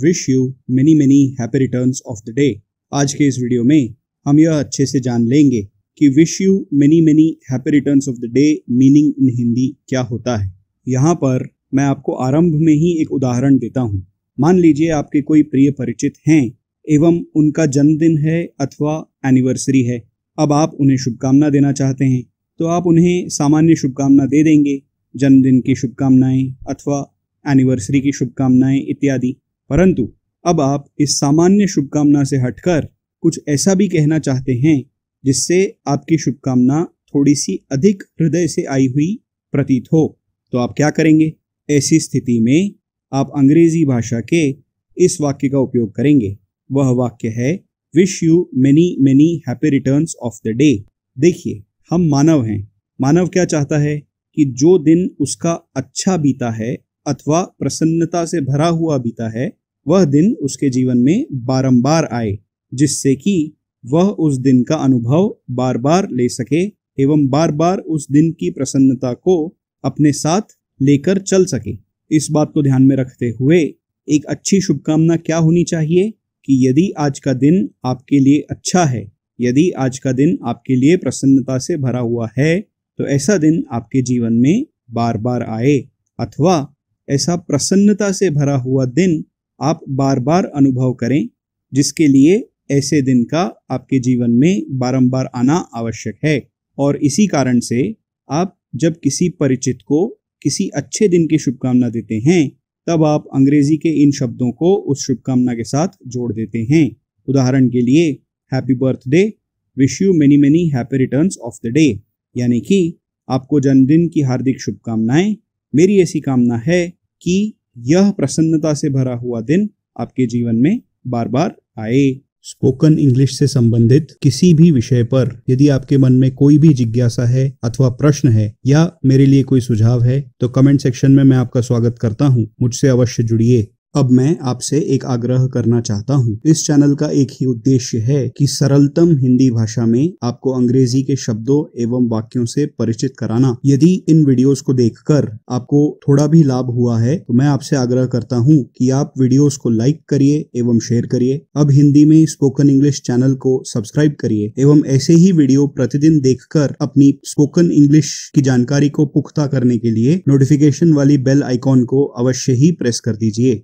wish you many many happy return of the day आज के इस वीडियो में हम यह अच्छे से जान लेंगे कि wish you many many happy return of the day meaning in Hindi क्या होता है यहाँ पर मैं आपको आरंभ में ही एक उदाहरण देता हूँ मान लीजिए आपके कोई प्रिय परिचित हैं एवं उनका जन्मदिन है अथवा एनिवर्सरी है अब आप उन्हें शुभकामना देना चाहते हैं तो आप उन्हें सामान्य शुभकामना दे देंगे जन्मदिन की शुभकामनाएं अथवा एनिवर्सरी की शुभकामनाएं इत्यादि परंतु अब आप इस सामान्य शुभकामना से हटकर कुछ ऐसा भी कहना चाहते हैं जिससे आपकी शुभकामना थोड़ी सी अधिक हृदय से आई हुई प्रतीत हो तो आप क्या करेंगे ऐसी स्थिति में आप अंग्रेजी भाषा के इस वाक्य का उपयोग करेंगे वह वाक्य है wish you many many happy return of the day देखिए हम मानव हैं मानव क्या चाहता है कि जो दिन उसका अच्छा बीता है अथवा प्रसन्नता से भरा हुआ बीता है वह दिन उसके जीवन में बारंबार आए जिससे कि वह उस दिन का अनुभव बार बार ले सके एवं बार बार उस दिन की प्रसन्नता को अपने साथ लेकर चल सके इस बात को ध्यान में रखते हुए एक अच्छी शुभकामना क्या होनी चाहिए कि यदि आज का दिन आपके लिए अच्छा है यदि आज का दिन आपके लिए प्रसन्नता से भरा हुआ है तो ऐसा दिन आपके जीवन में बार बार आए अथवा ऐसा प्रसन्नता से भरा हुआ दिन आप बार बार अनुभव करें जिसके लिए ऐसे दिन का आपके जीवन में बारंबार आना आवश्यक है और इसी कारण से आप जब किसी परिचित को किसी अच्छे दिन की शुभकामना देते हैं तब आप अंग्रेजी के इन शब्दों को उस शुभकामना के साथ जोड़ देते हैं उदाहरण के लिए happy birthday wish you many many happy returns of the day यानी कि आपको जन्मदिन की हार्दिक शुभकामनाएं मेरी ऐसी कामना है कि यह प्रसन्नता से भरा हुआ दिन आपके जीवन में बार बार आए स्पोकन इंग्लिश से संबंधित किसी भी विषय पर यदि आपके मन में कोई भी जिज्ञासा है अथवा प्रश्न है या मेरे लिए कोई सुझाव है तो कमेंट सेक्शन में मैं आपका स्वागत करता हूँ मुझसे अवश्य जुड़िए अब मैं आपसे एक आग्रह करना चाहता हूँ इस चैनल का एक ही उद्देश्य है कि सरलतम हिंदी भाषा में आपको अंग्रेजी के शब्दों एवं वाक्यों से परिचित कराना यदि इन वीडियोस को देखकर आपको थोड़ा भी लाभ हुआ है तो मैं आपसे आग्रह करता हूँ कि आप वीडियोस को लाइक करिए एवं शेयर करिए अब हिंदी में स्पोकन इंग्लिश चैनल को सब्सक्राइब करिए एवं ऐसे ही वीडियो प्रतिदिन देख अपनी स्पोकन इंग्लिश की जानकारी को पुख्ता करने के लिए नोटिफिकेशन वाली बेल आइकॉन को अवश्य ही प्रेस कर दीजिए